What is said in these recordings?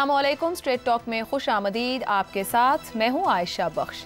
Aslam straight talk में खुश आमदीद आपके साथ मैं हूं आयशा बख्श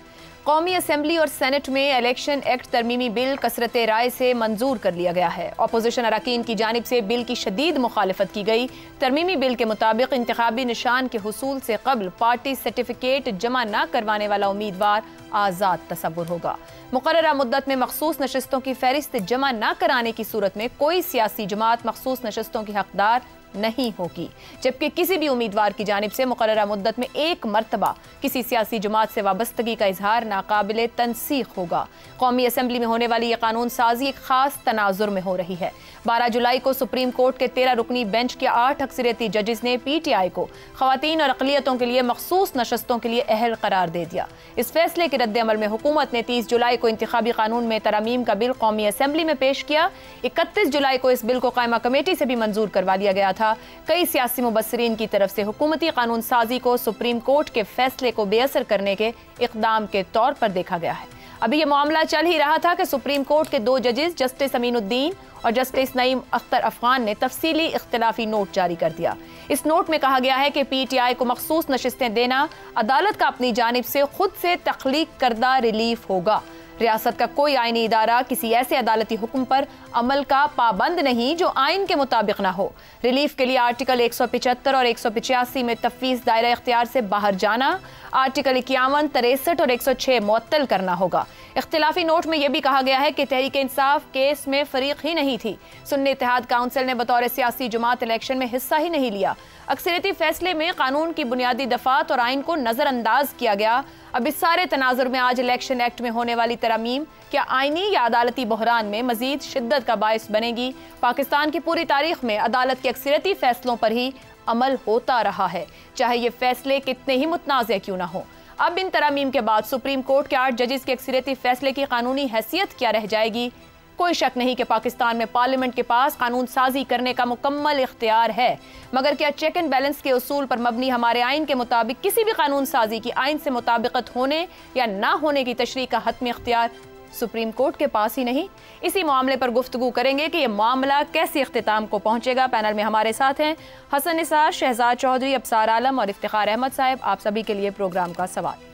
कौमी असम्बली और सेनेट में इलेक्शन एक्ट तरमीमी बिल कसरत राय से मंजूर कर लिया गया है अपोजिशन अरकान की जानब से बिल की शदीद मुखालफत की गई तरमीमी बिल के मुताबिक इंतबी निशान के हसूल से कबल पार्टी सर्टिफिकेट जमा न करवाने वाला उम्मीदवार आज़ाद तस्वुर होगा मुकर मुद्दत में मखसूस नशस्तों की फहरिस्त जमा न कराने की सूरत में कोई सियासी जमात मखसूस नशस्तों की हकदार नहीं होगी जबकि किसी भी उम्मीदवार की जानब से मुकर मुद्दत में एक मरतबा किसी सियासी जमात से वाबस्तगी का इजहार नाकबिल तनसीख होगा कौमी असम्बली में होने वाली यह कानून साजी एक खास तनाजुर में हो रही है 12 जुलाई को सुप्रीम कोर्ट के तेरह रुकनी बेंच के आठ अक्सरती जजेस ने पीटीआई को खातन और अकलीतों के लिए मखसूस नशस्तों के लिए अहल करार दे दिया इस फैसले के अमल में हुकूमत ने तीस जुलाई को इंतबी कानून में तरमीम का बिल कौमी असम्बली में पेश किया इकतीस जुलाई को इस बिल को कायमा कमेटी से भी मंजूर करवा लिया गया था कई सियासी मुबसरीन की तरफ से हुकूमती कानून साजी को सुप्रीम कोर्ट के फैसले को बेअसर करने के इकदाम के तौर पर देखा गया है अभी ये मामला चल ही रहा था कि सुप्रीम कोर्ट के दो जजेस जस्टिस अमीनुद्दीन और जस्टिस नईम अख्तर अफगान ने तफसीली इख्तलाफी नोट जारी कर दिया इस नोट में कहा गया है कि पी टी आई को मखसूस नशस्तें देना अदालत का अपनी जानब से खुद से तख्लीक करदा रिलीफ होगा रियासत का कोई आईनी इदारा किसी ऐसे अदालती हुक्म पर अमल का पाबंद नहीं जो आइन के मुताबिक ना हो रिलीफ के लिए आर्टिकल एक सौ पिचहत्तर और एक सौ पिचासी में तफ्स दायरा इख्तियार से बाहर जाना आर्टिकल इक्यावन तिरसठ और एक सौ छः मअतल करना होगा इख्तिलाफी नोट में यह भी कहा गया है कि तहरीक इंसाफ केस में फरीक ही नहीं थी सुन्नी इतिहाद काउंसिल ने बतौर सियासी जमात इलेक्शन में हिस्सा ही नहीं लिया अक्सरती फैसले में कानून की बुनियादी दफात और आइन को नज़रअंदाज किया गया अब इस सारे तनाजर में आज इलेक्शन एक्ट में होने वाली तरमीम क्या आइनी या अदालती बहरान में मजीद शिद्दत का बायस बनेगी पाकिस्तान की पूरी तारीख में अदालत के अक्सरती फैसलों पर ही अमल होता रहा है चाहे ये फैसले कितने ही मुतनाज़ क्यों ना हो अब इन तरामीम के बाद सुप्रीम कोर्ट के आठ जजेस के अक्सरती फैसले की कानूनी हैसियत क्या रह जाएगी कोई शक नहीं कि पाकिस्तान में पार्लियामेंट के पास कानून साजी करने का मुकम्मल इख्तियार है मगर क्या चेक एंड बैलेंस के असूल पर मबनी हमारे आइन के मुताबिक किसी भी कानून साजी की आइन से मुताबिकत होने या ना होने की तशरी का हतमी इख्तियार सुप्रीम कोर्ट के पास ही नहीं इसी मामले पर गुफ्तु करेंगे कि यह मामला कैसे अख्ताम को पहुंचेगा पैनल में हमारे साथ हैं हसन निसार शहजाद चौधरी अबसार आलम और इफ्तार अहमद साहब आप सभी के लिए प्रोग्राम का सवाल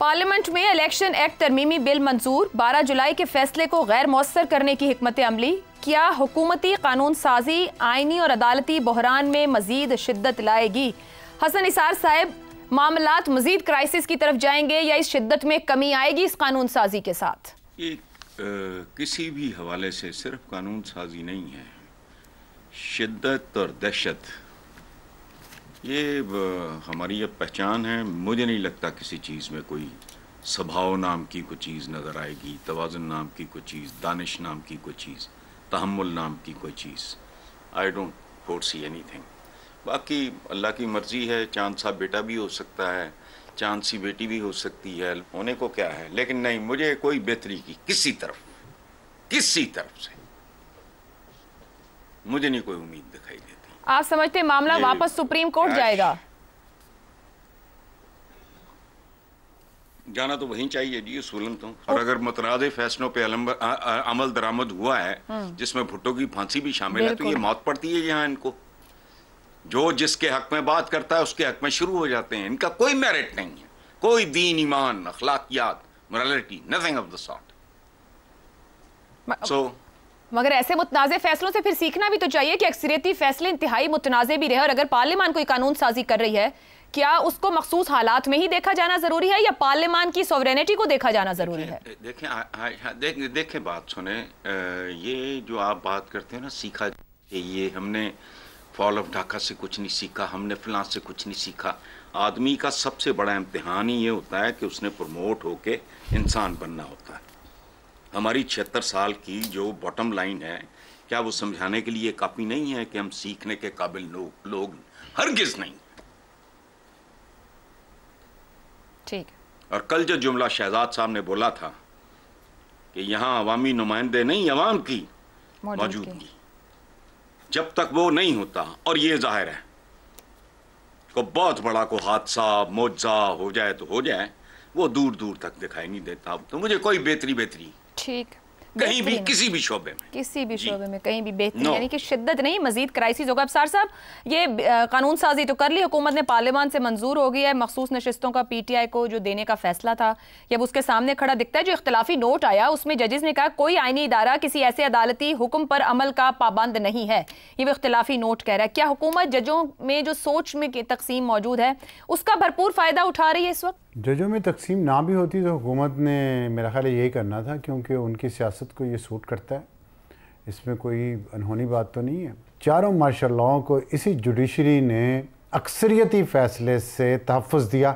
पार्लियामेंट में इलेक्शन एक्ट तरमीमी बिल मंजूर 12 जुलाई के फैसले को गैर मौसर करने की हमत अमली क्या हुकूमती कानून साजी आइनी और अदालती बहरान में मजीद शिद्दत लाएगी हसन इसार साहब मामला मजीद क्राइसिस की तरफ जाएंगे या इस शिद्दत में कमी आएगी इस कानून साजी के साथ आ, किसी भी हवाले से सिर्फ कानून साजी नहीं है शिद्दत और दहशत ये हमारी अब पहचान है मुझे नहीं लगता किसी चीज़ में कोई स्वभाव नाम की कोई चीज़ नज़र आएगी तोज़ुन नाम की कोई चीज़ दानिश नाम की कोई चीज़ तहमुल नाम की कोई चीज़ I don't foresee anything बाकी अल्लाह की मर्ज़ी है चांद सा बेटा भी हो सकता है चांद सी बेटी भी हो सकती है होने को क्या है लेकिन नहीं मुझे कोई बेहतरी की किसी तरफ किसी तरफ से मुझे नहीं कोई उम्मीद दिखाई आप समझते मामला वापस सुप्रीम कोर्ट जाएगा जाना तो वहीं चाहिए जी सोलन तो और अगर मतनादे फैसलों पे आ, आ, अमल दरामद हुआ है हम्म। जिसमें भुट्टो की फांसी भी शामिल है तो ये मौत पड़ती है यहाँ इनको जो जिसके हक में बात करता है उसके हक में शुरू हो जाते हैं इनका कोई मेरिट नहीं है कोई दीन ईमान अखलाकियात morality nothing of the sort so मगर ऐसे मुतनाज़ फैसलों से फिर सीखना भी तो चाहिए कि अक्सरियती फैसले इंतहाई मुतनाज़ भी रहे और अगर पार्लियामान कोई कानून साजी कर रही है क्या उसको मखसूस हालात में ही देखा जाना ज़रूरी है या पार्लियामान की सोवरेनिटी को देखा जाना ज़रूरी है हाँ, देखें देखें देखे बात सुने ये जो आप बात करते हो ना सीखा ये हमने फॉल ऑफ ढाका से कुछ नहीं सीखा हमने फिलहाल से कुछ नहीं सीखा आदमी का सबसे बड़ा इम्तहान ही ये होता है कि उसने प्रमोट होके इंसान बनना होता है हमारी छिहत्तर साल की जो बॉटम लाइन है क्या वो समझाने के लिए काफी नहीं है कि हम सीखने के काबिल लोग हर किस नहीं ठीक और कल जो जुमला शहजाद साहब ने बोला था कि यहां अवामी नुमाइंदे नहीं अवाम की मौजूदगी जब तक वो नहीं होता और ये जाहिर है को बहुत बड़ा को हादसा मुआवजा हो जाए तो हो जाए वो दूर दूर तक दिखाई नहीं देता तो मुझे कोई बेहतरी बेहतरी ठीक कहीं भी किसी भी शोबे में किसी भी शोबे में कहीं भी बेहतरीन no. यानी कि शिद्दत नहीं मजीद क्राइसिस होगा अब सार साहब ये कानून साजी तो कर ली हुकूमत ने पार्लियामान से मंजूर हो गई है मखसूस नशस्तों का पी टी आई को जो देने का फैसला था जब उसके सामने खड़ा दिखता है जो इख्तलाफी नोट आया उसमें जजेस ने कहा कोई आइनी इदारा किसी ऐसे अदालती हुक्म पर अमल का पाबंद नहीं है ये वो इख्तलाफी नोट कह रहा है क्या हुकूमत जजों में जो सोच में तकसीम मौजूद है उसका भरपूर फ़ायदा उठा रही है इस वक्त जजों में तकसीम ना भी होती तो हुकूमत ने मेरा ख्याल यही करना था क्योंकि उनकी सियासत को ये सूट करता है इसमें कोई अनहोनी बात तो नहीं है चारों लॉ को इसी जुडिशरी ने अक्सरियती फ़ैसले से तहफ़ दिया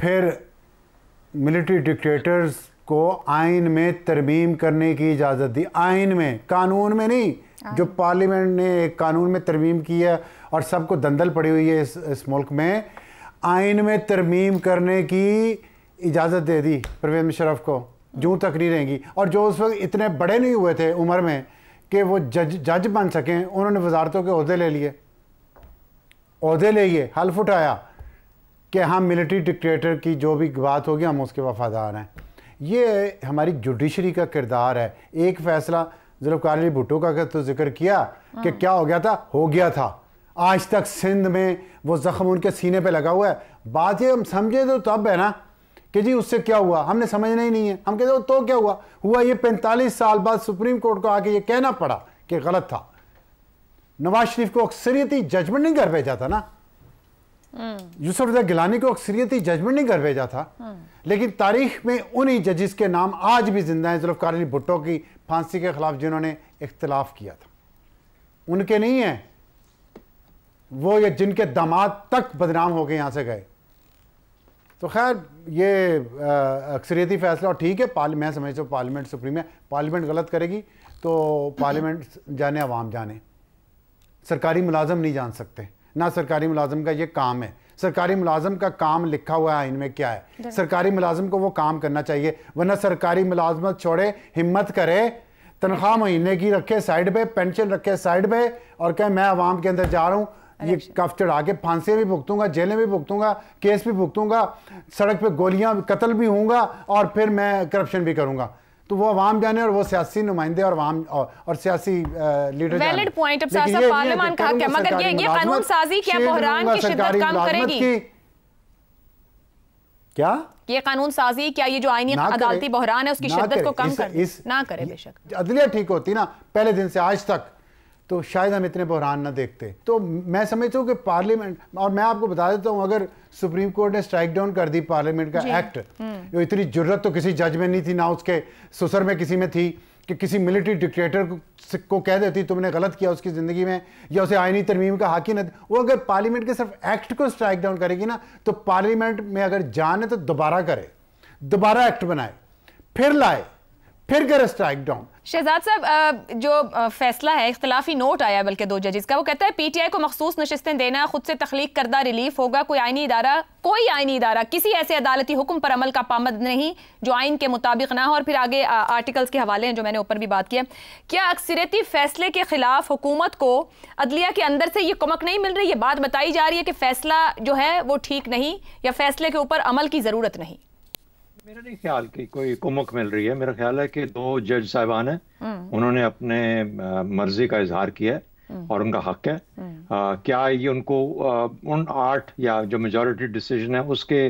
फिर मिलिट्री डिक्टेटर्स को आइन में तरमीम करने की इजाज़त दी आइन में कानून में नहीं जो पार्लियामेंट ने एक कानून में तरमीम की है और सबको दंदल पड़ी हुई है इस, इस मुल्क में आइन में तरमीम करने की इजाज़त दे दी परवेज मुशरफ को जूँ तकरीरें रहेंगी और जो उस वक्त इतने बड़े नहीं हुए थे उम्र में कि वो जज जज बन सकें उन्होंने वजारतों के अहदे ले लिए अहदे ले लिए हल्फ उठाया कि हम हाँ, मिलिट्री डिक्टेटर की जो भी बात होगी हम उसके वफादार हैं ये हमारी जुडिशरी का किरदार है एक फ़ैसला जुल्फ़ार अली भुट्टो का तो जिक्र किया कि हाँ। क्या हो गया था हो गया था आज तक सिंध में वो जख्म उनके सीने पे लगा हुआ है बात ये हम समझे तो तब है ना कि जी उससे क्या हुआ हमने समझना ही नहीं है हम कहते तो क्या हुआ हुआ ये पैंतालीस साल बाद सुप्रीम कोर्ट को आके ये कहना पड़ा कि गलत था नवाज शरीफ को अक्सरियती जजमेंट नहीं कर भेजा था ना हम्म। यूसुफ रजा गिलानी को अक्सरियती जजमेंट नहीं कर भेजा था हम्म। लेकिन तारीख में उन्हीं जजिस के नाम आज भी जिंदा हैं जुल्फकार अली भुट्टो की फांसी के खिलाफ जिन्होंने इख्तलाफ किया था उनके नहीं हैं वो या जिनके दामाद तक बदनाम हो गए यहाँ से गए तो खैर ये अक्सरियती फैसला और ठीक है पार्ल मैं समझता हूँ पार्लियामेंट सुप्रीम है पार्लियामेंट गलत करेगी तो पार्लियामेंट जाने आवाम जाने सरकारी मुलाजम नहीं जान सकते ना सरकारी मुलाजम का ये काम है सरकारी मुलाजम का काम लिखा हुआ है आइन में क्या है सरकारी मुलाजम को वो काम करना चाहिए वरना सरकारी मुलाजमत छोड़े हिम्मत करे तनख्वाह महीने की रखे साइड पे पेंशन रखे साइड पे और कहे मैं आवाम के अंदर जा रहा हूँ ये कफ चढ़ा के फांसी भी भुगतूंगा जेलें भी भुगतूंगा केस भी भुगतूंगा सड़क पे गोलियां कत्ल भी होंगे और फिर मैं करप्शन भी करूंगा तो वो आवाम जाने और वो सियासी नुमाइंदे और वाम और, और सियासी लीडर वैलिड पॉइंट अब साहब पार्लियामेंट का क्या मगर ये ये कानून साजी क्या बहरान की शिद्दत कम करेगी क्या ये कानून साजी क्या ये जो आईनी अदालती बहरान है उसकी शिद्दत को कम कर ना करे बेशक अदलिया ठीक होती ना पहले दिन से आज तक तो शायद हम इतने बहरान ना देखते तो मैं समझता हूँ कि पार्लियामेंट और मैं आपको बता देता हूँ अगर सुप्रीम कोर्ट ने स्ट्राइक डाउन कर दी पार्लियामेंट का एक्ट जो हम्म। तो इतनी जरूरत तो किसी जज में नहीं थी ना उसके सुसर में किसी में थी कि किसी मिलिट्री डिक्टेटर को, को कह देती तुमने गलत किया उसकी ज़िंदगी में या उसे आइनी तरमीम का हाकि न वो अगर पार्लियामेंट के सिर्फ एक्ट को स्ट्राइक डाउन करेगी ना तो पार्लियामेंट में अगर जान है तो दोबारा करे दोबारा एक्ट बनाए फिर लाए फिर कर स्ट्राइक डाउन शहजाद साहब जो फैसला है इख्तलाफी नोट आया बल्कि दो जजेस का वो कहता है पी टी आई को मखसूस नशस्तें देना खुद से तख्लीक करदा रिलीफ होगा कोई आईनी इदारा कोई आईनी इदारा किसी ऐसे अदालती हुक्म पर अमल का पामद नहीं जो आइन के मुताबिक ना हो और फिर आगे आ, आर्टिकल्स के हवाले हैं जो मैंने ऊपर भी बात किया क्या अक्सरती फैसले के खिलाफ हुकूमत को अदलिया के अंदर से ये कमक नहीं मिल रही ये बात बताई जा रही है कि फैसला जो है वो ठीक नहीं या फैसले के ऊपर अमल की ज़रूरत नहीं मेरा नहीं ख्याल कि कोई कुमक मिल रही है मेरा ख्याल है कि दो जज साहबान हैं हम्म। उन्होंने अपने मर्जी का इजहार किया है हम्म। और उनका हक है आ, हम्म। क्या ये उनको आ, उन आठ या जो मेजोरिटी डिसीजन है उसके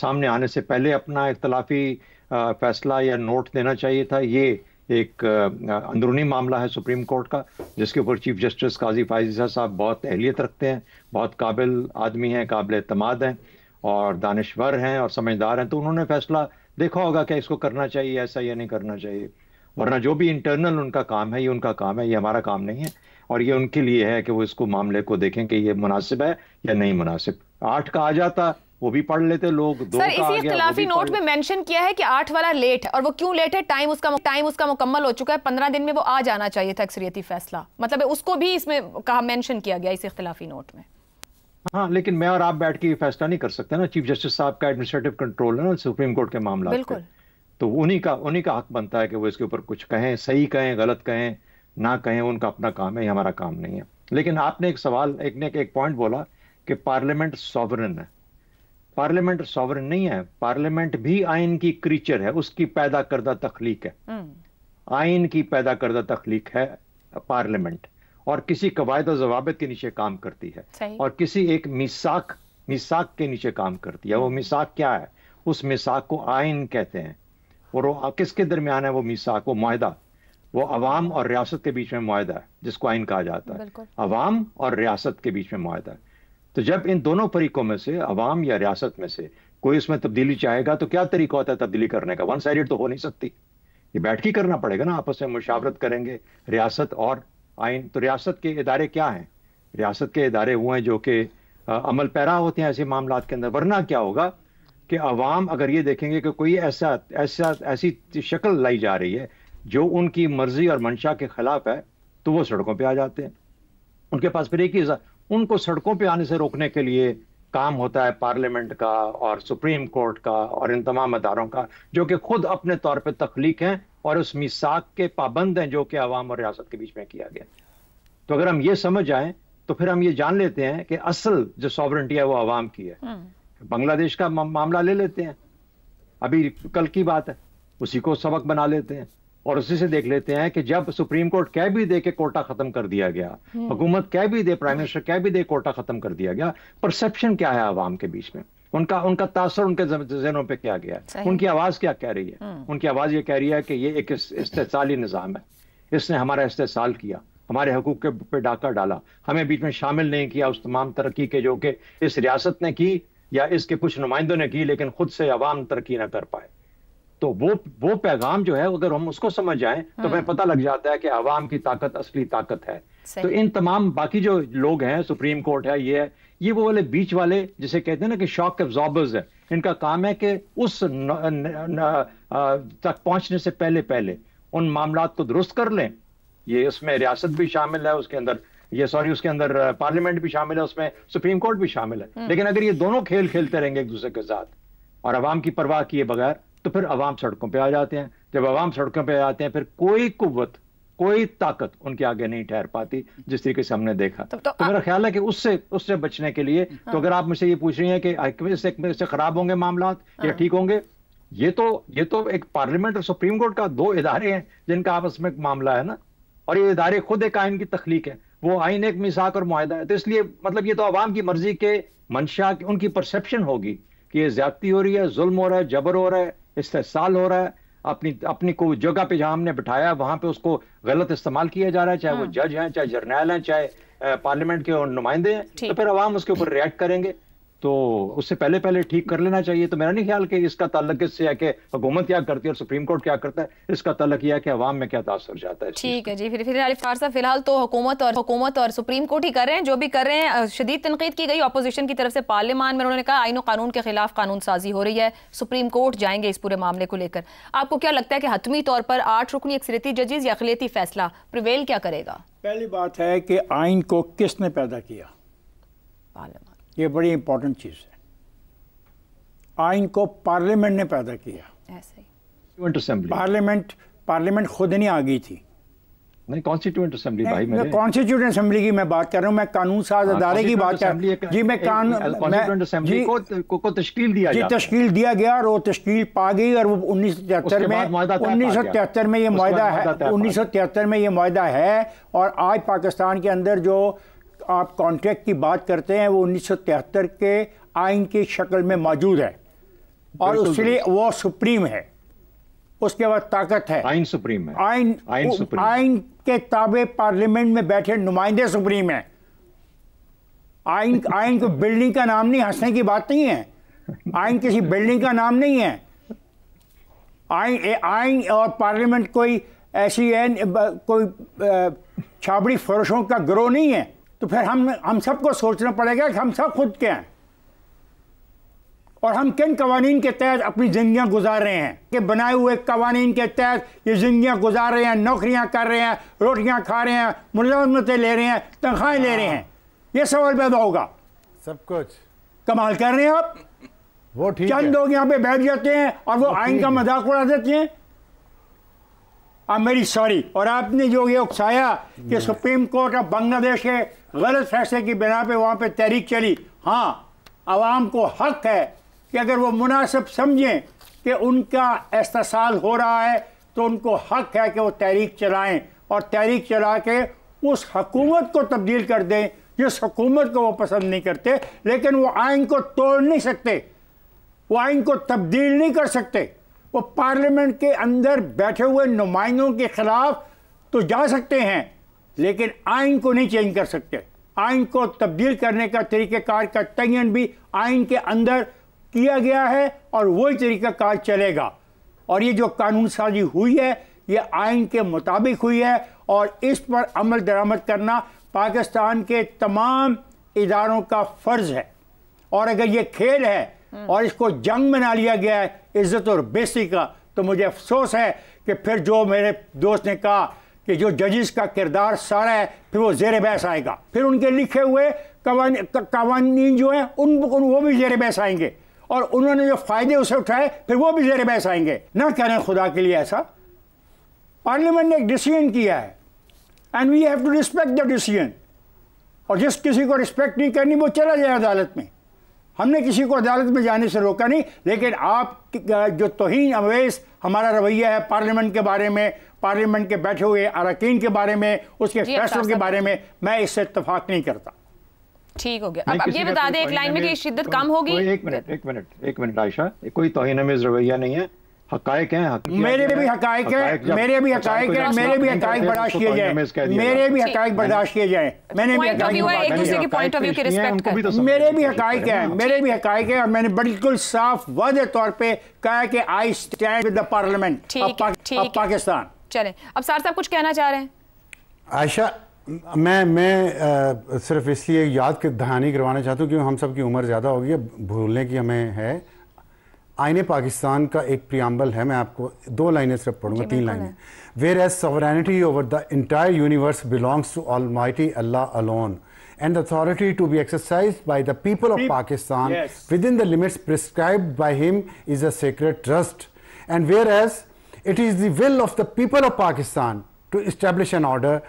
सामने आने से पहले अपना इख्तलाफी फैसला या नोट देना चाहिए था ये एक अंदरूनी मामला है सुप्रीम कोर्ट का जिसके ऊपर चीफ जस्टिस काजी फायजा साहब बहुत अहलियत रखते हैं बहुत काबिल आदमी हैं काबिल अतमाद हैं और दानश्वर हैं और समझदार हैं तो उन्होंने फैसला देखा होगा क्या इसको करना चाहिए ऐसा या नहीं करना चाहिए वरना जो भी इंटरनल उनका काम है ये उनका काम है ये हमारा काम नहीं है और ये उनके लिए है कि वो इसको मामले को देखें कि ये मुनासिब है या नहीं मुनासिब आठ का आ जाता वो भी पढ़ लेते लोग दो सर इसी इख्तलाफी नोट में मेंशन किया है कि आठ वाला लेट है और वो क्यों लेट है टाइम उसका टाइम उसका मुकम्मल हो चुका है पंद्रह दिन में वो आ जाना चाहिए था अक्सरियती फैसला मतलब उसको भी इसमें कहा मेंशन किया गया इस इख्तलाफी नोट में हाँ लेकिन मैं और आप बैठ के फैसला नहीं कर सकते ना चीफ जस्टिस साहब का एडमिनिस्ट्रेटिव कंट्रोल है ना सुप्रीम कोर्ट के मामला बिल्कुल तो उन्हीं का उन्हीं का हक बनता है कि वो इसके ऊपर कुछ कहें सही कहें गलत कहें ना कहें उनका अपना काम है हमारा काम नहीं है लेकिन आपने एक सवाल एक ने एक पॉइंट बोला कि पार्लियामेंट सॉवरन है पार्लियामेंट सॉवरन नहीं है पार्लियामेंट भी आइन की क्रीचर है उसकी पैदा करदा तखलीक है हम्म। आइन की पैदा करदा तखलीक है पार्लियामेंट और किसी कवायद जवाबत के नीचे काम करती है और किसी एक मिसाक मिसाक के नीचे काम करती है वो हम्म। मिसाक क्या है उस मिसाक को आयन कहते हैं और वो किसके दरमियान है वो मिसाक वो माह वो अवाम और रियासत के बीच में माह है जिसको आयन कहा जाता है अवाम और रियासत के बीच में माह है तो जब इन दोनों फरीकों में से अवाम या रियासत में से कोई उसमें तब्दीली चाहेगा तो क्या तरीका होता है तब्दीली करने का वन साइड तो हो नहीं सकती ये बैठ के करना पड़ेगा ना आपस में मुशावरत करेंगे रियासत और आइन तो रियासत के इदारे क्या हैं रियासत के इदारे वो हैं जो कि अमल पैरा होते हैं ऐसे मामला के अंदर वरना क्या होगा कि अवाम अगर ये देखेंगे कि कोई ऐसा ऐसा ऐसी शक्ल लाई जा रही है जो उनकी मर्जी और मंशा के खिलाफ है तो वो सड़कों पे आ जाते हैं उनके पास फिर एक ही उनको सड़कों पे आने से रोकने के लिए काम होता है पार्लियामेंट का और सुप्रीम कोर्ट का और इन तमाम अदारों का जो कि खुद अपने तौर पर तख्लीक हैं और उस मिसाक के पाबंद हैं जो कि आवाम और रियासत के बीच में किया गया तो अगर हम ये समझ आए तो फिर हम ये जान लेते हैं कि असल जो सॉवरेंटी है वो आवाम की है हम्म। बांग्लादेश का मामला ले लेते हैं अभी कल की बात है उसी को सबक बना लेते हैं और उसी से देख लेते हैं कि जब सुप्रीम कोर्ट कह भी दे के कोटा खत्म कर दिया गया हम्म। हुकूमत कह भी दे प्राइम मिनिस्टर कह भी दे कोटा खत्म कर दिया गया परसेप्शन क्या है आवाम के बीच में उनका उनका तासर उनके जहनों पे क्या गया है उनकी आवाज़ क्या कह रही है हम्म। उनकी आवाज़ ये कह रही है कि ये एक इस्तेसाली निज़ाम है इसने हमारा इस्तेसाल किया हमारे हकूक के पे डाका डाला हमें बीच में शामिल नहीं किया उस तमाम तरक्की के जो कि इस रियासत ने की या इसके कुछ नुमाइंदों ने की लेकिन खुद से अवाम तरक्की ना कर पाए तो वो वो पैगाम जो है अगर हम उसको समझ जाए तो हमें हम्म। पता लग जाता है कि आवाम की ताकत असली ताकत है तो इन तमाम बाकी जो लोग हैं सुप्रीम कोर्ट है ये ये वो वाले बीच वाले जिसे कहते हैं ना कि शॉक एब्जॉर्बर्स है इनका काम है कि उस न, न, न, तक पहुंचने से पहले पहले उन मामला को दुरुस्त कर लें ये उसमें रियासत भी शामिल है उसके अंदर ये सॉरी उसके अंदर पार्लियामेंट भी शामिल है उसमें सुप्रीम कोर्ट भी शामिल है हम्म। लेकिन अगर ये दोनों खेल खेलते रहेंगे एक दूसरे के साथ और आवाम की परवाह किए बगैर तो फिर आवाम सड़कों पर आ जाते हैं जब आवाम सड़कों पर आ जाते हैं फिर कोई कुत कोई ताकत उनके आगे नहीं ठहर पाती जिस तरीके से हमने देखा तो, तो, तो मेरा ख्याल है कि उससे उससे बचने के लिए हाँ। तो अगर आप मुझसे ये पूछ रही हैं कि से, खराब होंगे मामला हाँ। या ठीक होंगे ये तो ये तो एक पार्लियामेंट और सुप्रीम कोर्ट का दो इदारे हैं जिनका आपस में मामला है ना और ये इदारे खुद एक आयन की तख्लीक है वो आइन एक मिसाक और माहदा है तो इसलिए मतलब ये तो आवाम की मर्जी के मंशा की उनकी परसेप्शन होगी कि ये ज्यादती हो रही है जुल्म हो रहा है जबर हो रहा है इस्तेसाल हो रहा है अपनी अपनी को जगह पे जहाँ हमने बिठाया वहाँ पे उसको गलत इस्तेमाल किया जा रहा है चाहे वो हाँ। जज हैं चाहे जर्नैल हैं चाहे पार्लियामेंट के नुमाइंदे हैं तो फिर आवाम उसके ऊपर रिएक्ट करेंगे तो उससे पहले पहले ठीक कर लेना चाहिए तो मेरा नहीं ख्याल कि इसका तल्लक इससे है कि हुकूमत क्या करती है और सुप्रीम कोर्ट क्या करता है इसका तल्लक यह है कि अवाम में क्या तासर जाता है ठीक है जी फिर फिर अलिफ्तार साहब फिलहाल तो हुकूमत और हुकूमत और सुप्रीम कोर्ट ही कर रहे हैं जो भी कर रहे हैं शदीद तनकीद की गई अपोजिशन की तरफ से पार्लियामान में उन्होंने कहा आइन कानून के खिलाफ कानून साजी हो रही है सुप्रीम कोर्ट जाएंगे इस पूरे मामले को लेकर आपको क्या लगता है कि हतमी तौर पर आठ रुकनी अक्सरती जजेज या अखिलती फैसला प्रिवेल क्या करेगा पहली बात है कि आइन को किसने पैदा किया पार्लियामान ये बड़ी इंपॉर्टेंट चीज़ है आइन को पार्लियामेंट ने पैदा किया पार्लियामेंट पार्लियामेंट खुद नहीं आ गई थी नहीं कॉन्स्टिट्यूंट असेंबली की मैं बात कर रहा हूँ मैं कानून साज हाँ, अदारे की बात कर रहा जी मैं कानून को, को, को तश्कील दिया जी तश्कील दिया गया और वो तश्कील पा गई और वो उन्नीस सौ तिहत्तर में उन्नीस सौ तिहत्तर में ये माह है उन्नीस सौ तिहत्तर में ये माह है और आज पाकिस्तान के अंदर जो आप कॉन्ट्रैक्ट की बात करते हैं वो उन्नीस के आइन की शक्ल में मौजूद है और उसके वो सुप्रीम है उसके बाद ताकत है आइन सुप्रीम है आइन आइन सुप्रीम आइन के ताबे पार्लियामेंट में बैठे नुमाइंदे सुप्रीम है आइन आइन को बिल्डिंग का नाम नहीं हंसने की बात नहीं है आइन किसी बिल्डिंग का नाम नहीं है आइन आइन और पार्लियामेंट कोई ऐसी कोई छाबड़ी फरोशों का ग्रोह नहीं है तो फिर हम हम सबको सोचना पड़ेगा कि हम सब खुद के हैं और हम किन कवानीन के तहत अपनी जिंदगी गुजार रहे हैं कि बनाए हुए कवानीन के तहत ये ज़िंदियाँ गुजार रहे हैं नौकरियां कर रहे हैं रोटियां खा रहे हैं मुलाजमतें ले रहे हैं तनख्वाहें ले रहे हैं ये सवाल पैदा होगा सब कुछ कमाल कर रहे हैं आप वो ठीक चंद लोग यहाँ पे बैठ जाते हैं और वो आइन का मजाक उड़ा देते हैं आई वेरी सॉरी और आपने जो ये उकसाया कि सुप्रीम कोर्ट ऑफ बांग्लादेश के गलत फैसले की बिना पे वहाँ पे तहरीक चली हाँ आवाम को हक है कि अगर वो मुनासिब समझें कि उनका एहतसाल हो रहा है तो उनको हक है कि वो तहरीक चलाएं और तहरीक चला के उस हकूमत को तब्दील कर दें जिस हकूमत को वो पसंद नहीं करते लेकिन वो आइन को तोड़ नहीं सकते वो आइन को तब्दील नहीं कर सकते वो पार्लियामेंट के अंदर बैठे हुए नुमाइंदों के खिलाफ तो जा सकते हैं लेकिन आइन को नहीं चेंज कर सकते आइन को तब्दील करने का तरीक़ाकार का तयन भी आइन के अंदर किया गया है और वही तरीक़ाकार चलेगा और ये जो कानून साजी हुई है ये आइन के मुताबिक हुई है और इस पर अमल दरामद करना पाकिस्तान के तमाम इदारों का फ़र्ज़ है और अगर ये खेल है हम्म। और इसको जंग बना लिया गया है इज्जत और बेसी का तो मुझे अफसोस है कि फिर जो मेरे दोस्त ने कहा कि जो जजिस का किरदार सारा है फिर वो जेर बहस आएगा फिर उनके लिखे हुए कवानी जो हैं उन, उन वो भी जेर बहस आएंगे और उन्होंने जो फ़ायदे उसे उठाए फिर वो भी जेर बहस आएंगे ना करें खुदा के लिए ऐसा पार्लियामेंट ने एक डिसीजन किया है and we have to respect the decision और जिस किसी को रिस्पेक्ट नहीं करनी वो चला जाए अदालत में हमने किसी को अदालत में जाने से रोका नहीं लेकिन आप जो तोहन अवेश हमारा रवैया है पार्लियामेंट के बारे में पार्लियामेंट के बैठे हुए अरकान के बारे में उसके अच्छा, फैसलों के अच्छा। बारे में मैं इससे इतफाक नहीं करता ठीक हो गया अब, अब ये बता दें एक लाइन में कि शिद्दत कम होगी एक मिनट एक मिनट एक मिनट आयशा कोई तोहन अमेज रवैया नहीं है हकायक हैं मेरे भी हकायक हैं मेरे भी हकायक हैं मेरे भी हकायक बर्दाश्त किए जाए मेरे भी हकायक बर्दाश्त किए मैंने भी हकायक मेरे भी हकायक हैं मेरे भी हकायक हैं और मैंने बिल्कुल साफ तौर पे कहा कि I stand with the parliament of Pakistan चले अब सर साहब कुछ कहना चाह रहे हैं आयशा मैं मैं सिर्फ इसलिए याद के दहानी करवाना चाहता हूँ क्योंकि हम सब की उम्र ज़्यादा होगी भूलने की हमें है आईने पाकिस्तान का एक प्रियम्बल है मैं आपको दो लाइनें सिर्फ पढ़ूंगा तीन लाइनें whereas sovereignty over the entire universe belongs to Almighty Allah alone and authority to be exercise by the people of Pakistan within the limits prescribe by him is a sacred trust and whereas it is will of the people of Pakistan to establish an order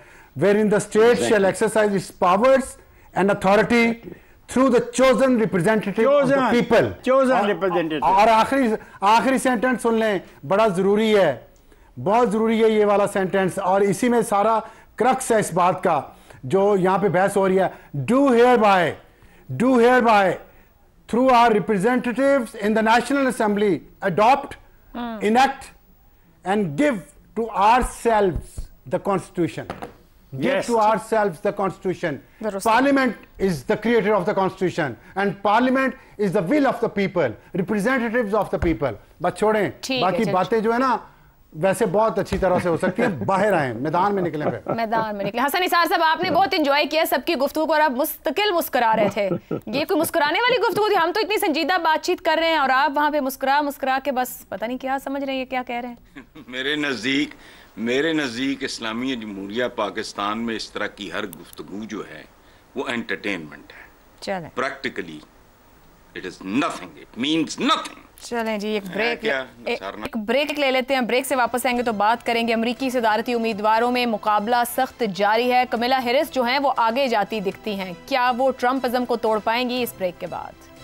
wherein the state shall exercise its powers and authority through the chosen representative chosen, of the और, आखिरी आखिरी sentence सुन लें बड़ा जरूरी है बहुत जरूरी है ये वाला सेंटेंस और इसी में सारा क्रक्स है इस बात का जो यहां पे बहस हो रही है do hereby do hereby through our representative in the National Assembly adopt enact and give to ourselves the constitution give Yes. to ourselves the constitution. Parliament is the creator of the constitution and parliament is the will of the people, representatives of the people. but chode baki baatein jo hai na वैसे बहुत अच्छी तरह से हो सकती है बाहर आए मैदान में निकले फिर मैदान में निकले हसन निसार साहब आपने बहुत इंजॉय किया सबकी गुफ्तु को और आप मुस्तकिल मुस्कुरा रहे थे ये कोई मुस्कुराने वाली गुफ्तु थी हम तो इतनी संजीदा बातचीत कर रहे हैं और आप वहाँ पे मुस्कुरा मुस्कुरा के बस पता नहीं क्या समझ रहे हैं ये क्या कह रहे हैं मेरे नजदीक मेरे नज़दीक इस्लामी जमहूरिया पाकिस्तान में इस तरह की हर गुफ्तु जो है वो एंटरटेनमेंट है practically it is nothing it means nothing चलें जी एक ब्रेक ले, ए, अच्छा, एक ब्रेक ले लेते हैं ब्रेक से वापस आएंगे तो बात करेंगे अमरीकी सदारती उम्मीदवारों में मुकाबला सख्त जारी है कमिला हेरिस जो हैं वो आगे जाती दिखती हैं क्या वो ट्रंप अजम को तोड़ पाएंगी इस ब्रेक के बाद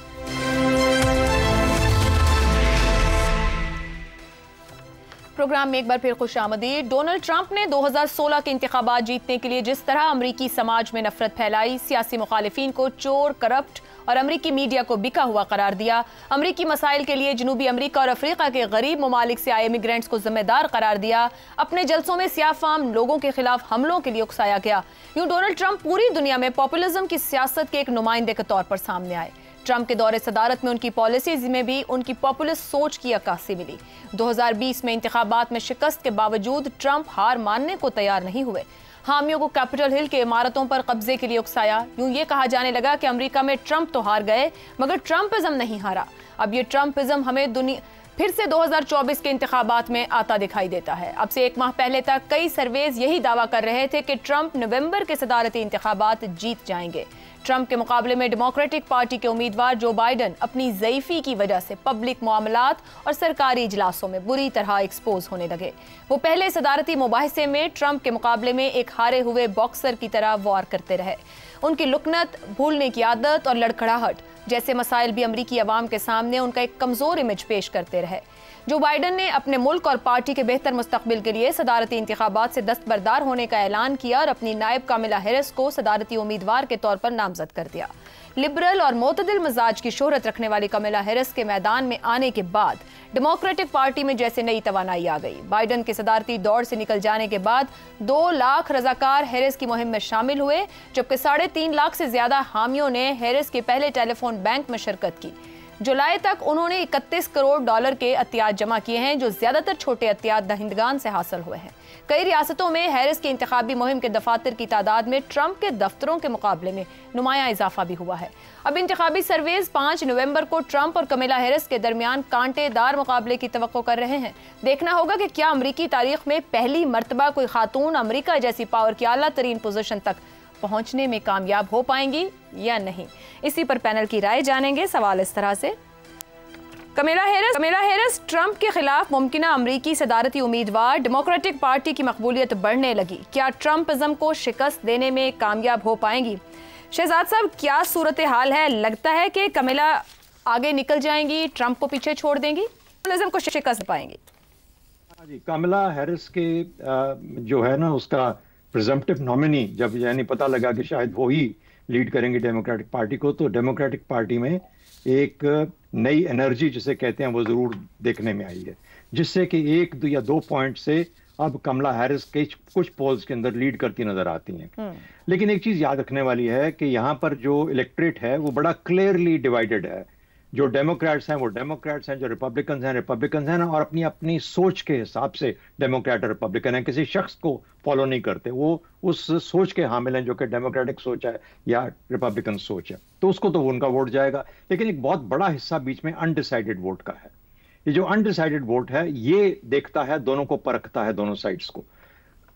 प्रोग्राम में एक बार फिर खुश आमदी डोनाल्ड ट्रंप ने 2016 के इंतबात जीतने के लिए जिस तरह अमरीकी समाज में नफरत फैलाई सियासी मुखालफी को चोर करप्ट और अमरीकी मीडिया को बिका हुआ करार दिया अमरीकी मसाइल के लिए जनूबी अमरीका और अफ्रीका के गरीब ममालिक से आए इमिग्रेंट्स को जिम्मेदार करार दिया अपने जलसों में सियाफाम लोगों के खिलाफ हमलों के लिए उकसाया गया यूं डोनाल्ड ट्रंप पूरी दुनिया में पॉपुलिज्म की सियासत के एक नुमाइंदे के तौर पर सामने आए ट्रंप के दौरे सदारत में उनकी पॉलिसीज में भी उनकी पॉपुलर सोच की अक्सी मिली 2020 में इंतबात में शिकस्त के बावजूद ट्रंप हार मानने को तैयार नहीं हुए हामियों को कैपिटल हिल के इमारतों पर कब्जे के लिए उकसाया यूं ये कहा जाने लगा कि अमेरिका में ट्रंप तो हार गए मगर ट्रंपिज्म नहीं हारा अब ये ट्रंपिज्म हमें दुनिया फिर से 2024 के इंतबात में आता दिखाई देता है अब से एक माह पहले तक कई सर्वेज यही दावा कर रहे थे कि ट्रंप नवंबर के सदारती इंतबात जीत जाएंगे ट्रंप के मुकाबले में डेमोक्रेटिक पार्टी के उम्मीदवार जो बाइडन अपनी जयफी की वजह से पब्लिक मामला और सरकारी इजलासों में बुरी तरह एक्सपोज होने लगे वो पहले सदारती मुबासे में ट्रंप के मुकाबले में एक हारे हुए बॉक्सर की तरह वॉर करते रहे उनकी लुकनत भूलने की आदत और लड़खड़ाहट जैसे मसाइल भी अमरीकी अवाम के सामने उनका एक कमज़ोर इमेज पेश करते रहे जो बाइडन ने अपने मुल्क और पार्टी के बेहतर मुस्तबिल के लिए सदारती इंतबात से दस्तबरदार होने का ऐलान किया और अपनी नायब कामिला हैरिस को सदारती उम्मीदवार के तौर पर नामजद कर दिया लिबरल और मोतदिल मिजाज की शोहरत रखने वाली कमिला हैरिस के मैदान में आने के बाद डेमोक्रेटिक पार्टी में जैसे नई तो आ गई बाइडन के सदारती दौड़ से निकल जाने के बाद दो लाख रजाकार हैरिस की मुहिम में शामिल हुए जबकि साढ़े तीन लाख से ज्यादा हामियों ने हैरिस के पहले टेलीफोन बैंक में शिरकत की जुलाई तक उन्होंने इकतीस करोड़ डॉलर के अतियात जमा किए हैं जो ज्यादातर छोटे अतियात दहिंदगान से हासिल हुए हैं कई रियासतों में हैरिस की इंतबी मुहिम के दफातर की तादाद में ट्रंप के दफ्तरों के मुकाबले में नुमाया इजाफा भी हुआ है अब इंतबी सर्वेज पांच नवम्बर को ट्रंप और कमेला हैरिस के दरमियान कांटेदार मुकाबले की तो कर रहे हैं देखना होगा कि क्या अमरीकी तारीख में पहली मरतबा कोई खातून अमरीका जैसी पावर की अला तरीन पोजिशन तक पहुंचने में कामयाब हो पाएंगी या नहीं इसी पर पैनल की राय जानेंगे सवाल इस तरह से Kamala Harris Kamala Harris Trump के खिलाफ मुमकिन अमरीकी सदारती उम्मीदवार डेमोक्रेटिक पार्टी की मकबूलियत बढ़ने लगी क्या ट्रंप इज़म को शिकस्त देने में कामयाब हो पाएंगी शहजाद साहब क्या सूरत हाल है लगता है कि कमेला आगे निकल जाएंगी ट्रंप को पीछे छोड़ देंगी इज़म को शिकस्त पाएंगी हाँ जी कमला हैरिस के जो है ना उसका प्रजम्पटिव नॉमिनी जब यानी पता लगा कि शायद वो ही लीड करेंगे डेमोक्रेटिक पार्टी को तो डेमोक्रेटिक पार्टी में एक नई एनर्जी जिसे कहते हैं वो ज़रूर देखने में आई है जिससे कि एक दो या दो पॉइंट से अब कमला हैरिस के कुछ पोल्स के अंदर लीड करती नजर आती हैं हम्म। लेकिन एक चीज़ याद रखने वाली है कि यहाँ पर जो इलेक्ट्रेट है वो बड़ा क्लियरली डिवाइडेड है जो डेमोक्रेट्स हैं वो डेमोक्रेट्स हैं जो रिपब्लिकन हैं रिपब्लिकन हैं और अपनी अपनी सोच के हिसाब से डेमोक्रेट और रिपब्लिकन हैं किसी शख्स को फॉलो नहीं करते वो उस सोच के हामिल हैं जो कि डेमोक्रेटिक सोच है या रिपब्लिकन सोच है तो उसको तो उनका वोट जाएगा लेकिन एक बहुत बड़ा हिस्सा बीच में अनडिसाइडेड वोट का है ये जो अनडिसाइडेड वोट है ये देखता है दोनों को परखता है दोनों साइड्स को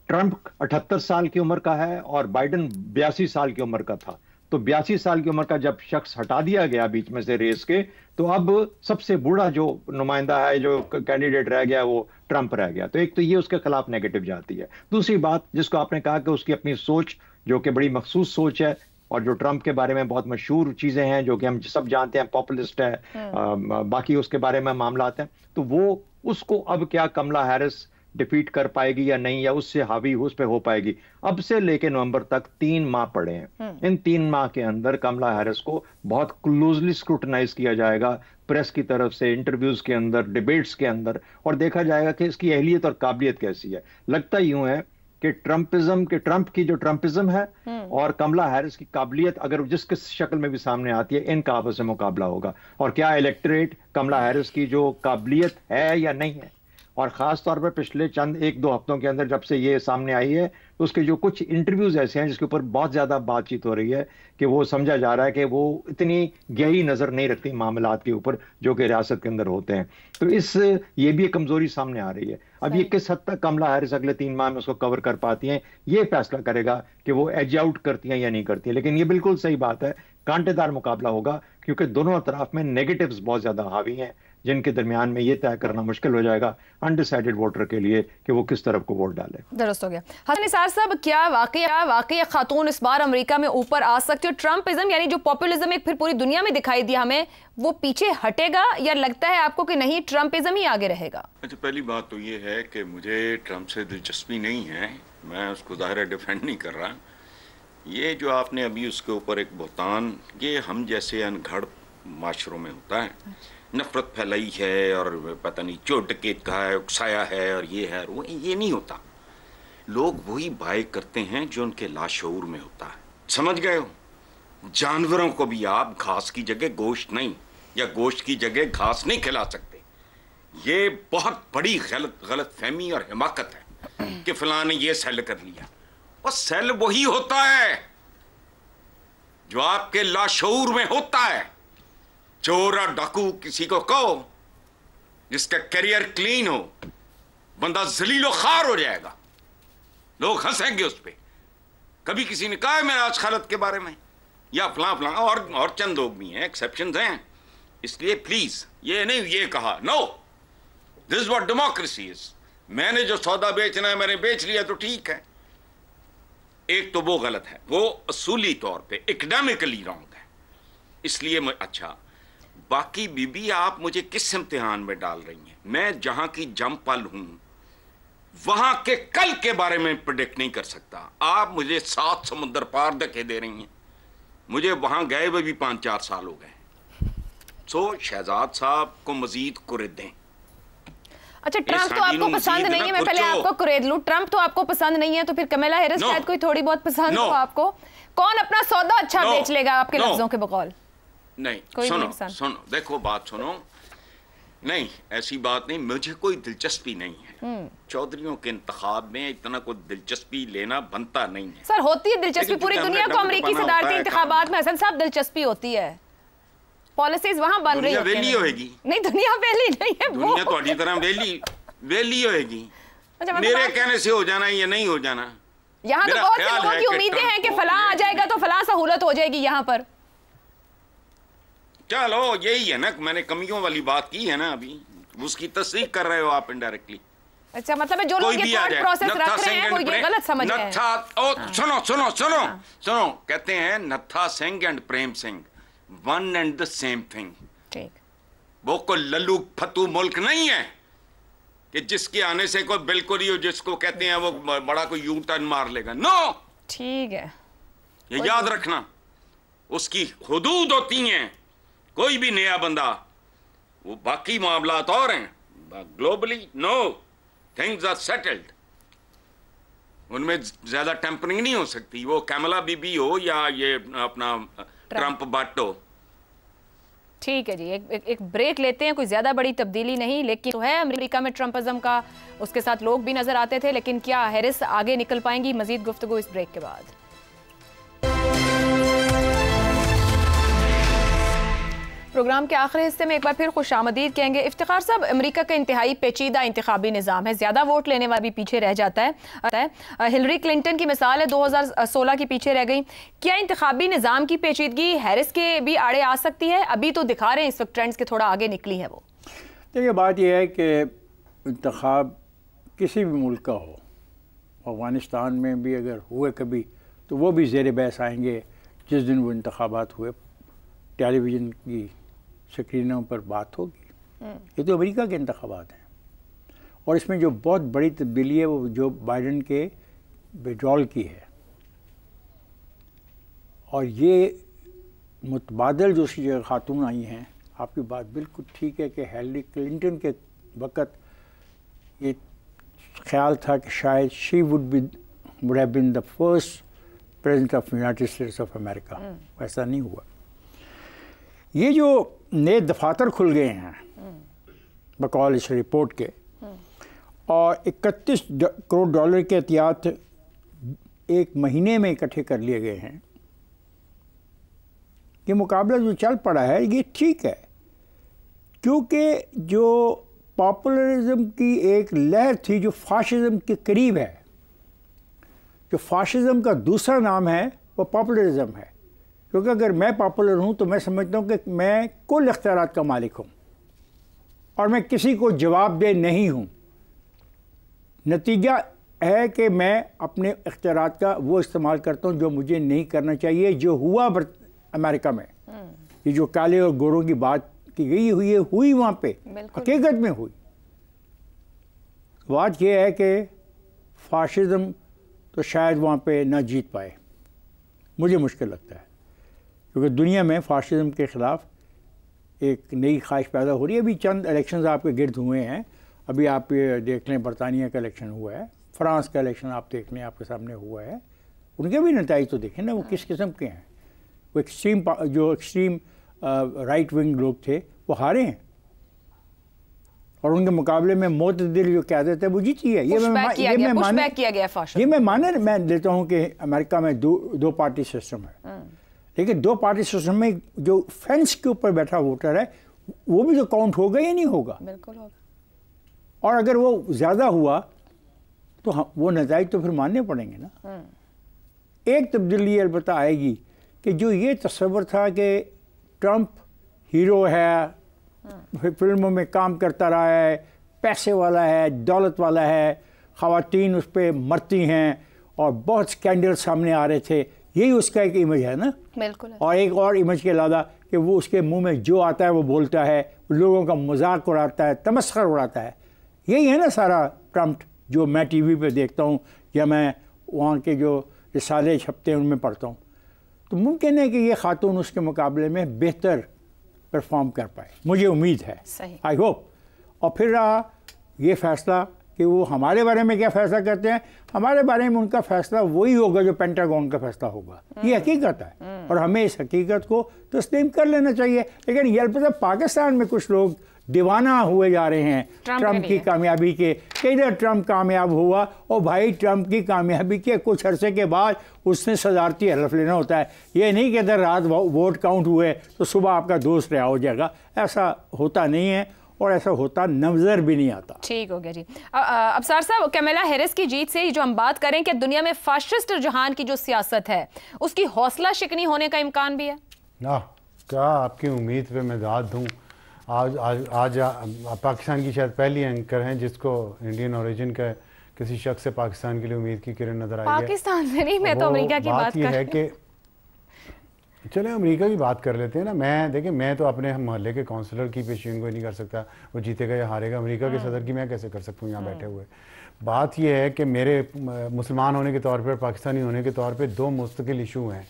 ट्रंप अठहत्तर साल की उम्र का है और बाइडन बयासी साल की उम्र का था तो बयासी साल की उम्र का जब शख्स हटा दिया गया बीच में से रेस के तो अब सबसे बूढ़ा जो नुमाइंदा है जो कैंडिडेट रह गया वो ट्रंप रह गया तो एक तो ये उसके खिलाफ नेगेटिव जाती है दूसरी बात जिसको आपने कहा कि उसकी अपनी सोच जो कि बड़ी मखसूस सोच है और जो ट्रंप के बारे में बहुत मशहूर चीज़ें हैं जो कि हम सब जानते हैं पॉपुलिस्ट है आ, हम्म। बाकी उसके बारे में मामला आते हैं तो वो उसको अब क्या कमला हैरिस डिफीट कर पाएगी या नहीं या उससे हावी उस पर हो पाएगी अब से लेके नवंबर तक तीन माह पड़े हैं हम्म। इन तीन माह के अंदर कमला हैरिस को बहुत क्लोजली स्क्रूटनाइज किया जाएगा प्रेस की तरफ से इंटरव्यूज के अंदर डिबेट्स के अंदर और देखा जाएगा कि इसकी अहलियत और काबिलियत कैसी है लगता यूं है कि ट्रम्पिज्म के ट्रंप की जो ट्रंपिज्म है हम्म। और कमला हैरिस की काबिलियत अगर जिस किस शक्ल में भी सामने आती है इनका आपस में मुकाबला होगा और क्या इलेक्ट्रेट कमला हैरिस की जो काबिलियत है या नहीं है और ख़ास तौर पर पिछले चंद एक दो हफ्तों के अंदर जब से ये सामने आई है तो उसके जो कुछ इंटरव्यूज़ ऐसे हैं जिसके ऊपर बहुत ज़्यादा बातचीत हो रही है कि वो समझा जा रहा है कि वो इतनी गहरी नज़र नहीं रखती मामला के ऊपर जो कि रियासत के अंदर होते हैं तो इस ये भी एक कमज़ोरी सामने आ रही है अब ये किस हद तक कमला हारिस अगले तीन माह में उसको कवर कर पाती हैं ये फैसला करेगा कि वो एज आउट करती हैं या नहीं करती हैं लेकिन ये बिल्कुल सही बात है कांटेदार मुकाबला होगा क्योंकि दोनों अतराफ में नेगेटिव्स बहुत ज़्यादा हावी हैं जिनके दरमियान में ये तय करना मुश्किल हो जाएगा अनडिसाइडेड वोटर के लिए कि वो किस तरफ को वोट डाले दरअसल हो गया हसन निसार साहब क्या वाकई वाकई खातून इस बार अमेरिका में ऊपर आ सकती है ट्रम्पिज्म यानी जो पॉपुलिज्म एक फिर पूरी दुनिया में दिखाई दिया हमें वो पीछे हटेगा या लगता है आपको कि नहीं ट्रम्पिज्म ही आगे रहेगा अच्छा पहली बात तो ये है कि मुझे ट्रंप से दिलचस्पी नहीं है मैं उसको ज़ाहिर डिफेंड नहीं कर रहा ये जो आपने अभी उसके ऊपर एक बहतान ये हम जैसे अनघड़ माशरों में होता है अच्छा। नफरत फैलाई है और पता नहीं चोट डकेत कहा है उकसाया है और ये है वो ये नहीं होता लोग वही बाय करते हैं जो उनके लाशूर में होता है समझ गए हो जानवरों को भी आप घास की जगह गोश्त नहीं या गोश्त की जगह घास नहीं खिला सकते ये बहुत बड़ी गलत गलत फहमी और हिमाकत है कि फलाने ने ये सेल कर लिया वो सेल वही होता है जो आपके लाशूर में होता है चोर और डाकू किसी को कहो जिसका करियर क्लीन हो बंदा जलीलो खार हो जाएगा लोग हंसेंगे उस पर कभी किसी ने कहा है आज खालत के बारे में या फला फला और और चंद लोग भी हैं एक्सेप्शन हैं इसलिए प्लीज ये नहीं ये कहा no this what democracy is मैंने जो सौदा बेचना है मैंने बेच लिया तो ठीक है एक तो वो गलत है वो असूली तौर पे इकोनॉमिकली रॉन्ग है इसलिए मैं अच्छा बाकी बीबी आप मुझे किस इम्तिहान में डाल रही हैं मैं जहां की जमपल हूं वहां के कल के बारे में प्रिडिक्ट नहीं कर सकता आप मुझे सात समुद्र पार धके दे रही हैं मुझे वहां गए हुए भी पांच चार साल हो गए सो तो शहजाद साहब को मजीद कुरे दें अच्छा ट्रंप तो आपको पसंद नहीं है मैं पहले तो। आपको कुरेद लू ट्रंप तो आपको पसंद नहीं है तो फिर कमेला हैरिस शायद कोई थोड़ी बहुत पसंद हो आपको कौन अपना सौदा अच्छा बेच लेगा आपके लफ्जों के बकौल नहीं कोई सुनो सुनो देखो बात सुनो नहीं ऐसी बात नहीं मुझे कोई दिलचस्पी नहीं है हम्म। चौधरीों के इंतखाब में इतना कोई दिलचस्पी लेना बनता नहीं है सर होती है दिलचस्पी पूरी दुनिया को अमरीकी सदारती इंतबात में हसन साहब दिलचस्पी होती है पॉलिसीज वहाँ बन रही है वेली होएगी नहीं दुनिया वेली नहीं है दुनिया थोड़ी तो तरह वेली वेली होएगी अच्छा मतलब मेरे कहने से हो जाना या नहीं हो जाना यहाँ तो बहुत से लोगों की उम्मीदें हैं कि फला आ जाएगा तो फला सहूलत हो जाएगी यहाँ पर चलो यही है ना मैंने कमियों वाली बात की है ना अभी उसकी तस्दीक कर रहे हो आप इनडायरेक्टली अच्छा मतलब जो लोग ये थॉट प्रोसेस रख रहे हैं वो ये गलत समझ रहे हैं नथा ओ हाँ। सुनो सुनो सुनो हाँ। सुनो कहते हैं Natha Singh and Prem Singh one and the same thing वो कोई लल्लू फतू मुल्क नहीं है कि जिसके आने से कोई बिल्कुल ही जिसको कहते हैं वो बड़ा कोई यू टर्न मार लेगा नो ठीक है ये याद रखना उसकी हदूद होती हैं कोई भी नया बंदा वो बाकी मामला और हैं globally no things are settled उनमें ज्यादा टेम्परिंग नहीं हो सकती वो कैमला बीबी हो या ये अपना ट्रंप बाटो ठीक है जी एक, एक एक ब्रेक लेते हैं कोई ज़्यादा बड़ी तब्दीली नहीं लेकिन तो है अमेरिका में ट्रंपिज्म का उसके साथ लोग भी नज़र आते थे लेकिन क्या हैरिस आगे निकल पाएंगी मजीद गुफ्तु इस ब्रेक के बाद प्रोग्राम के आखिरी हिस्से में एक बार फिर खुश आमदीद कहेंगे इफ्तार साहब अमरीका का इंतहाई पेचीदा इंतबी निज़ाम है ज़्यादा वोट लेने वाला भी पीछे रह जाता है हिलरी क्लिंटन की मिसाल है दो हज़ार सोलह की पीछे रह गई क्या इंतबी निज़ाम की पेचीदगी हैरिस के भी आड़े आ सकती है अभी तो दिखा रहे हैं इस वक्त ट्रेंड्स के थोड़ा आगे निकली है वो देखिए बात यह है कि इंतब किसी भी मुल्क का हो अफ़गानिस्तान में भी अगर हुए कभी तो वो भी जेर बहस आएंगे जिस दिन वो इंतबात हुए टेलीविज़न की स्क्रीनों पर बात होगी हम्म। ये तो अमेरिका के इंतबात हैं और इसमें जो बहुत बड़ी तब्दीली है वो जो बाइडन के विड्रॉल की है और ये मुतबादल जो सी जगह खातून आई हैं आपकी बात बिल्कुल ठीक है कि हेलरी क्लिंटन के वक़्त ये ख्याल था कि शायद she would be would have been the first president of United States of America ऐसा नहीं हुआ ये जो नए दफातर खुल गए हैं बकौल इस रिपोर्ट के और 31 करोड़ डॉलर के एहतियात एक महीने में इकट्ठे कर लिए गए हैं ये मुकाबला जो चल पड़ा है ये ठीक है क्योंकि जो पॉपुलरिज्म की एक लहर थी जो फाशिज़म के करीब है जो फाशिज़म का दूसरा नाम है वो पॉपुलरिज्म है क्योंकि अगर मैं पॉपुलर हूँ तो मैं समझता हूँ कि मैं कुल अख्तियार का मालिक हूँ और मैं किसी को जवाब दे नहीं हूँ नतीजा है कि मैं अपने अख्तियार का वो इस्तेमाल करता हूँ जो मुझे नहीं करना चाहिए जो हुआ अमेरिका में हम्म। ये जो काले और गोरों की बात की गई हुई है हुई वहाँ पे हकीकत में हुई बात यह है कि फाशिज़म तो शायद वहाँ पे ना जीत पाए मुझे मुश्किल लगता है क्योंकि दुनिया में फासिज़म के ख़िलाफ़ एक नई ख्वाहिश पैदा हो रही है अभी चंद इलेक्शन आपके गिरद हुए हैं अभी आप ये देख लें बरतानिया का इलेक्शन हुआ है फ्रांस का इलेक्शन आप देख लें आपके सामने हुआ है उनके भी नतज तो देखें ना वो किस किस्म के हैं वो एक्सट्रीम जो एक्सट्रीम राइट विंग लोग थे वो हारे हैं और उनके मुकाबले में मौत दिल जो देता है वो जीती है ये मैं ये मैं माने किया गया ये मैं माने मैं देता हूँ कि अमेरिका में दो दो पार्टी सिस्टम है हाँ। लेकिन दो पार्टी सिस्टम में जो फेंस के ऊपर बैठा वोटर है वो भी तो काउंट होगा या नहीं होगा बिल्कुल होगा और अगर वो ज़्यादा हुआ तो हम हाँ, वो नजायज तो फिर मानने पड़ेंगे ना हम्म। एक तब्दीली तो अलबत् आएगी कि जो ये तस्वर था कि ट्रंप हीरो है हम्म। फिल्मों में काम करता रहा है पैसे वाला है दौलत वाला है खातन उस पर मरती हैं और बहुत स्कैंडल सामने आ रहे थे यही उसका एक इमेज है ना बिल्कुल और एक और इमेज के अलावा कि वो उसके मुंह में जो आता है वो बोलता है लोगों का मजाक उड़ाता है तमस्कर उड़ाता है यही है ना सारा प्रम्प्ट जो मैं वी पर देखता हूँ या मैं वहाँ के जो रिसाले छपते हैं उनमें पढ़ता हूँ तो मुमकिन है कि ये खातून उसके मुकाबले में बेहतर परफॉर्म कर पाए मुझे उम्मीद है आई होप और फिर रहा ये फैसला कि वो हमारे बारे में क्या फैसला करते हैं हमारे बारे में उनका फैसला वही होगा जो पेंटागोन का फैसला होगा ये हम्म। हकीकत है हम्म। और हमें इस हकीकत को तस्लीम कर लेना चाहिए लेकिन यह पाकिस्तान में कुछ लोग दीवाना हुए जा रहे हैं ट्रंप की कामयाबी के इधर ट्रंप कामयाब हुआ और भाई ट्रंप की कामयाबी के कुछ अरसे के बाद उसने सजारती हलफ लेना होता है ये नहीं कि इधर रात वोट काउंट हुए तो सुबह आपका दोस्त रहा हो जाएगा ऐसा होता नहीं है और ऐसा होता नजर भी नहीं आता ठीक हो गया जी अब सर साहब कैमेला हैरिस की जीत से जो हम बात करें कि दुनिया में फाशिस्ट रुझान की जो सियासत है उसकी हौसला शिकनी होने का इम्कान भी है ना क्या आपकी उम्मीद पे मैं दाद दूँ आज आज आज पाकिस्तान की शायद पहली एंकर हैं जिसको इंडियन ओरिजिन का किसी शख्स से पाकिस्तान के लिए उम्मीद की किरण नजर आई पाकिस्तान से नहीं मैं तो अमेरिका की बात, बात कर रही है कि चले अमेरिका की बात कर लेते हैं ना मैं देखिए मैं तो अपने मोहल्ले के काउंसलर की पेशिंग को नहीं कर सकता वो जीतेगा या हारेगा अमेरिका के हाँ। सदर की मैं कैसे कर सकता हूँ यहाँ बैठे हाँ। हुए बात यह है कि मेरे मुसलमान होने के तौर पर पाकिस्तानी होने के तौर पर दो मुस्तकिल इशू हैं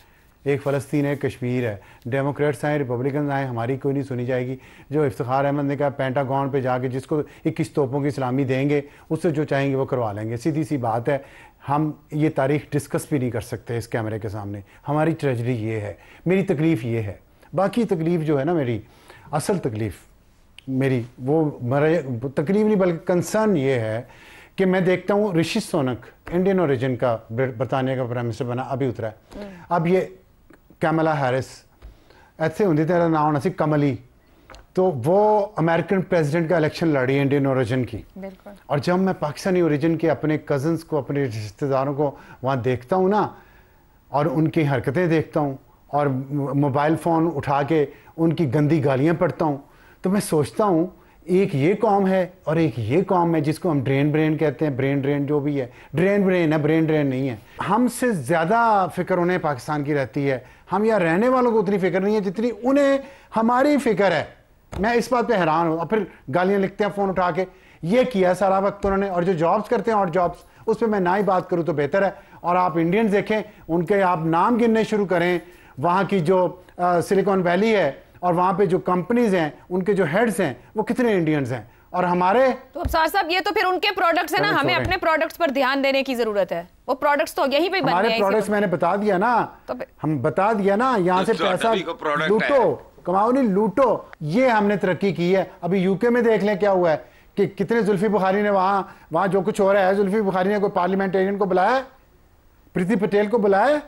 एक फ़लस्तीन है कश्मीर है डेमोक्रेट्स आएँ रिपब्लिकन आए हमारी कोई नहीं सुनी जाएगी जो इफ्तार अहमद ने कहा पेंटागॉन पे जाके जिसको इक्कीस तोपों की सलामी देंगे उससे जो चाहेंगे वो करवा लेंगे सीधी सी बात है हम ये तारीख डिस्कस भी नहीं कर सकते इस कैमरे के सामने हमारी ट्रेजडी ये है मेरी तकलीफ़ ये है बाकी तकलीफ़ जो है ना मेरी असल तकलीफ़ मेरी वो तकलीफ नहीं बल्कि कंसर्न ये है कि मैं देखता हूँ ऋषि सोनक इंडियन ओरिजिन का बरतानिया का प्राइम मिनिस्टर बना अभी उतरा है हम्म। अब ये कैमला हैरिस ऐसे उनकी तरह नाम होना चाहिए कमली तो वो अमेरिकन प्रेसिडेंट का इलेक्शन लड़ी इंडियन ओरिजिन की और जब मैं पाकिस्तानी ओरिजिन के अपने कजन्स को अपने रिश्तेदारों को वहाँ देखता हूँ ना और उनकी हरकतें देखता हूँ और मोबाइल फ़ोन उठा के उनकी गंदी गालियाँ पढ़ता हूँ तो मैं सोचता हूँ एक ये कॉम है और एक ये कॉम है जिसको हम ड्रेन ब्रेन कहते हैं ब्रेन ड्रेन जो भी है ड्रेन ब्रेन है ब्रेन ड्रेन नहीं है हमसे ज़्यादा फिक्र उन्हें पाकिस्तान की रहती है हम यहाँ रहने वालों को उतनी फिक्र नहीं है जितनी उन्हें हमारी फिक्र है मैं इस बात पे हैरान हूँ और फिर गालियाँ लिखते हैं फ़ोन उठा के ये किया सारा वक्त उन्होंने और जो जॉब्स करते हैं और जॉब्स उस पर मैं ना ही बात करूँ तो बेहतर है और आप इंडियंस देखें उनके आप नाम गिनने शुरू करें वहाँ की जो सिलिकॉन वैली है और वहाँ पर जो कंपनीज़ हैं उनके जो हेड्स हैं वो कितने इंडियंस हैं और हमारे तो साहब ये तो फिर उनके प्रोडक्ट्स है ना हमें अपने प्रोडक्ट्स पर ध्यान देने की जरूरत है वो प्रोडक्ट्स तो यही पे हमारे प्रोडक्ट्स मैंने बता दिया ना तो हम बता दिया ना यहाँ तो से पैसा लूटो कमाओ नहीं लूटो ये हमने तरक्की की है अभी यूके में देख लें क्या हुआ है कि कितने जुल्फी बुखारी ने वहां वहां जो कुछ हो रहा है जुल्फी बुखारी ने कोई पार्लियामेंटेरियन को बुलाया प्रीति पटेल को बुलाया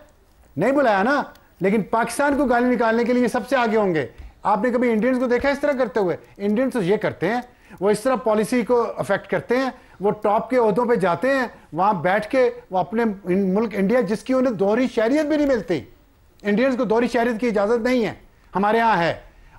नहीं बुलाया ना लेकिन पाकिस्तान को गाली निकालने के लिए सबसे आगे होंगे आपने कभी इंडियंस को देखा इस तरह करते हुए इंडियंस तो ये करते हैं वो इस तरह पॉलिसी को अफेक्ट करते हैं वो टॉप के अहदों पे जाते हैं वहाँ बैठ के वो अपने मुल्क इंडिया जिसकी उन्हें दोहरी शहरीत भी नहीं मिलती इंडियंस को दोहरी शहरीत की इजाज़त नहीं है हमारे यहाँ है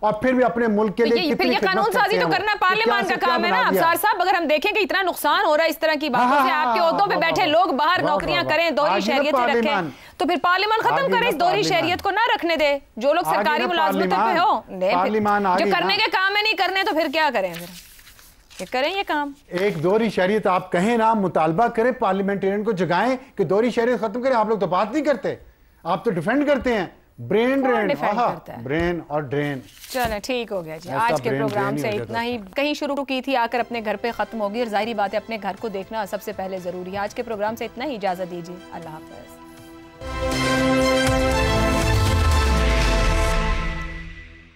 और फिर भी अपने मुल्क के लिए फिर ये कानून साजी तो करना पार्लियामान का काम है ना अफसार साहब अगर हम देखें कि इतना नुकसान हो रहा है इस तरह की हाँ, बातों हाँ, से हाँ, आपके ओहदों पे बैठे लोग बाहर नौकरियां करें दोहरी शहरियत से रखें तो फिर पार्लियामान खत्म करे इस दोहरी शहरियत को ना रखने दे जो लोग सरकारी मुलाजमतों पे हो जो करने के काम है नहीं करने तो फिर क्या करें फिर ये करें ये काम एक दोहरी शहरीत आप कहें ना मुतालबा करें पार्लियामेंटेरियन को जगाएं कि दोहरी शहरीत खत्म करें आप लोग तो बात नहीं करते आप तो डिफेंड करते हैं ब्रेन ड्रेन ब्रेन और ड्रेन चलो ठीक हो गया जी आज के प्रोग्राम से इतना ही कहीं शुरू तो की थी आकर अपने घर पे खत्म होगी और जाहिर बात है अपने घर को देखना सबसे पहले जरूरी है आज के प्रोग्राम से इतना ही इजाजत दीजिए अल्लाह हाफिज